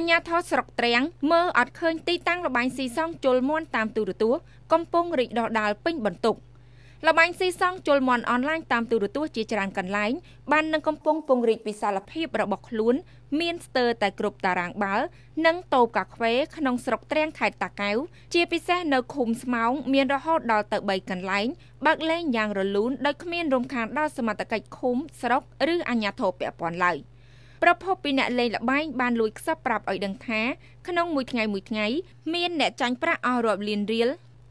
ញ្ញាធរស្រុកត្រាំងមើលអត់ឃើញទីតាំងលបាញ់ស៊ីសងជុលមន់តាមទូរទស្សន៍កំពុងរីកដុះដាលពេញ បន្ទុកលបាញ់ស៊ីសងជុលមន់អនឡាញតាមទូរទស្សន៍ជាច្រើនកន្លែង បាននឹងកំពុងពង្រីកវិសាលភាពរបស់ខ្លួនមានស្ទើរតែគ្រប់តារាងបាល់និងតូបកាហ្វេក្នុងស្រុកត្រាំងខេត្តតាកែវជាពិសេសនៅឃុំស្មោងមានរហូតដល់ទៅ3កន្លែងបើកលេងយ៉ាងរលូនដោយគ្មានរំខានដល់សមត្ថកិច្ចឃុំ ស្រុកឬអាជ្ញាធរពាក់ព័ន្ធឡើយ។ប្រពន្ធពីអ្នកលេងល្បែងបានលួចខ្សឹបប្រាប់ឲ្យដឹងថាក្នុងមួយថ្ងៃមួយថ្ងៃមានអ្នកចាញ់ប្រាក់អស់រាប់លានរៀល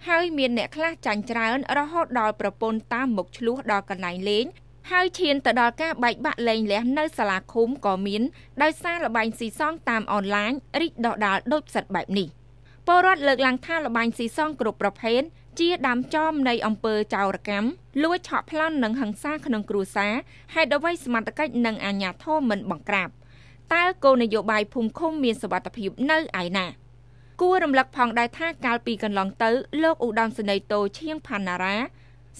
ហើយមានអ្នកខ្លះចាញ់ច្រើនរហូតដល់ប្រពន្ធតាមមុខឆ្លោះដល់កន្លែងលេងហើយឈានទៅដល់ការបែកបាក់លែងលះនៅសាលាឃុំក៏មានដោយសារលបែងស៊ីសងតាមអនឡាញរីកដុះដាលដូចផ្សិតបែបនេះពលរដ្ឋលើកឡើងថាលបែងស៊ីសងគ្រប់ប្រភេទជាដើមចំនៃអំពើចោរកម្មលួចឆក់ប្លន់និងហិង្សាក្នុង គ្រួសារហេតុអ្វីសមត្ថកិច្ចនិងអាជ្ញាធរមិនបង្ក្រាបតើគោលនយោបាយភូមិឃុំមានសវត្ថភាពនៅឯណា គួររំលឹកផងដែរថាកាលពីកន្លងទៅលោកឧត្តមសេនីយ៍តូឈៀងផាណារ៉ា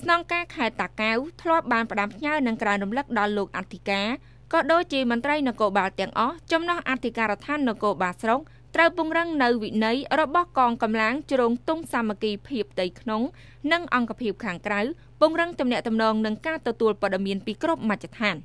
ស្នងការខេត្តតាកែវធ្លាប់បានផ្ដាំផ្ញើនឹងក្រានរំលឹកដល់លោកអធិការក៏ដូចជាមន្ត្រីនគរបាលទាំងអស់ចំណោះអធិការដ្ឋាននគរបាលស្រុកត្រូវពង្រឹងនៅវិន័យរបស់កងកម្លាំងជ្រងទង់សាមគ្គីភាពផ្ទៃក្នុង និងអង្គភាពខាងក្រៅពង្រឹងទំនាក់ទំនងនិងការទទួលព័ត៌មានពីគ្រប់មជ្ឈដ្ឋាន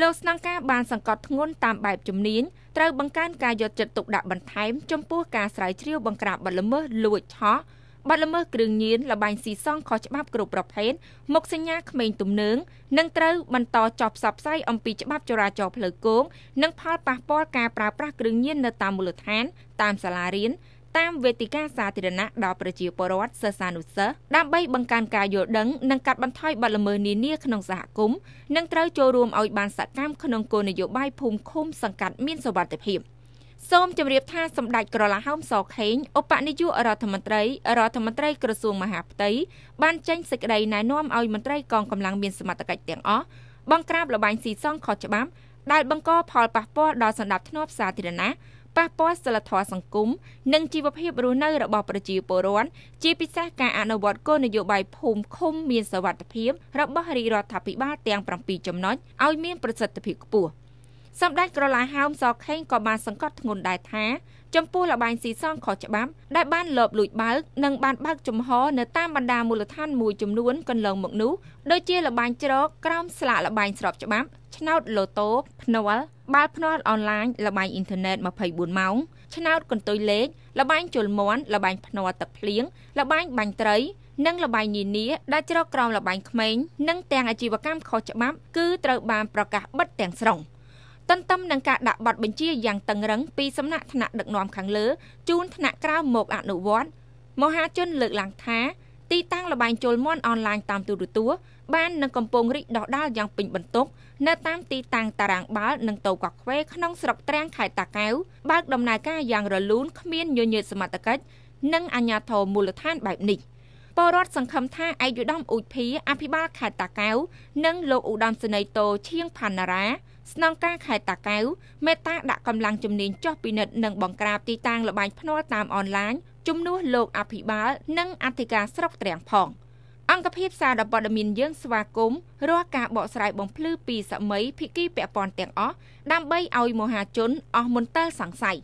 លោកស្នងការបានសង្កត់ធ្ងន់តាមបែបជំនាញត្រូវបង្កើនការយកចិត្តទុកដាក់បន្ថែម ចំពោះការស្រាវជ្រាវបង្ក្រាបបទល្មើសលួចឆក់បាត់ល្មើសគ្រឿងញៀនលបែងស៊ីសងខុសច្បាប់គ្រប់ប្រភេទមុខសញ្ញាក្មេងទំនើងនិងត្រូវបន្តចោះផ្សព្វផ្សាយអំពីច្បាប់ចរាចរណ៍ផ្លូវគោកនិងផលប៉ះពាល់ការប្រើប្រាស់គ្រឿងញៀននៅតាមមូលដ្ឋានតាមសាលារៀនតាមវេទិកាសាធារណៈដល់ប្រជាពលរដ្ឋសិស្សានុសិស្ស ដើម្បីបង្កើនការយល់ដឹងនិងកាត់បន្ថយបទល្មើសនានាក្នុងសហគមន៍និងត្រូវចូលរួមឲ្យបានសកម្មក្នុងគោលនយោបាយភូមិឃុំសង្កាត់មានសុវត្ថិភាព។សូមជម្រាបថាសម្ដេចក្រឡាហោមសខេងឧបនាយករដ្ឋមន្ត្រីរដ្ឋមន្ត្រីក្រសួងមហាផ្ទៃបានចេញសេចក្តីណែនាំឲ្យមន្ត្រីកងកម្លាំងមានសមត្ថកិច្ចទាំងអស់បង្ក្រាប លបែងស៊ីសងខុសច្បាប់ដែលបង្ក ផលប៉ះពាល់ដល់សន្តិភាពសាធារណៈប៉ះពាល់សិលធម៌សង្គមនិងជីវភាពរស់នៅរបស់ប្រជាពលរដ្ឋជាពិសេសការអនុវត្តគោលនយោបាយភូមិឃុំមានសវត្ថិភាពរបស់រាជរដ្ឋាភិបាលទាំង7ចំណុចឲ្យមានប្រសិទ្ធភាពខ្ពស់។សម្ដេចក្រឡាហើមសខេងក៏បានសង្កត់ធ្ងន់ដែរថាចំពោះលបែងស៊ីសងខុសច្បាប់ ដែលបានលបលួចបើកនិងបានបើកចំហ នៅតាមបណ្ដាមូលដ្ឋានមួយចំនួនកន្លងមកនោះដូចជាលបែងច្រកក្រោមស្លាកលបែងស្របច្បាប់ឆ្នោតលូតូភ្នាល់បាល់ភ្នាល់អនឡាញលបែងអ៊ីនធឺណិត24ម៉ោងឆ្នោតកន្ទុយលេខលបែងជលមន់លបែងភ្នាល់ទឹកភ្លៀងលបែងបាញ់ត្រី និងលបែងនានាដែលច្រកក្រោមលបែងក្មេងនិងទាំងអាជីវកម្មខុសច្បាប់គឺត្រូវបានប្រកាសបិទទាំងស្រុង។ទន្ទឹមនឹងការដាក់បទបញ្ជាយ៉ាងតឹងរឹងពីសំណាក់ថ្នាក់ដឹកនាំខាងលើជូនថ្នាក់ក្រៅមកអនុវត្តមហាជនលើកឡើងថា ទីតាំងលបែងជលមន់អនឡាញតាមទូរទស្សន៍បាននឹងកំពុងរីកដុះដាលយ៉ាងពេញបន្ទុក នៅតាមទីតាំងតារាងបាល់និងតូកកខ្វេក្នុងស្រុកត្រាំងខេត្តតាកែវបើកដំណើរការយ៉ាងរលូនគ្មានញញើតសមត្ថកិច្ចនិងអាជ្ញាធរមូលដ្ឋានបែបនេះ។ពលរដ្ឋសង្ឃឹមថាឯកឧត្តមអ៊ូចភាអភិបាលខេត្តតាកែវនិងលោកឧត្តមសេនីយ៍តូឈៀងផាណារ៉ាស្នងការខេត្តតាកែវមេត្តាដាក់កម្លាំងជំនាញចុះពិនិត្យនិងបង្ក្រាបទីតាំងលបាញ់ភ្នាល់តាមអនឡាញជំនួសលោកអភិបាលនិងអធិការស្រុកត្រាំងផង អង្គភាពសារដព័ត៌មានយើងស្វាគមន៍រាល់ការបកស្រាយបំភ្លឺពីសម័យភិគីពពន់ទាំងអស់ដើម្បីឲ្យមហាជនអស់មន្ទិលសង្ស័យ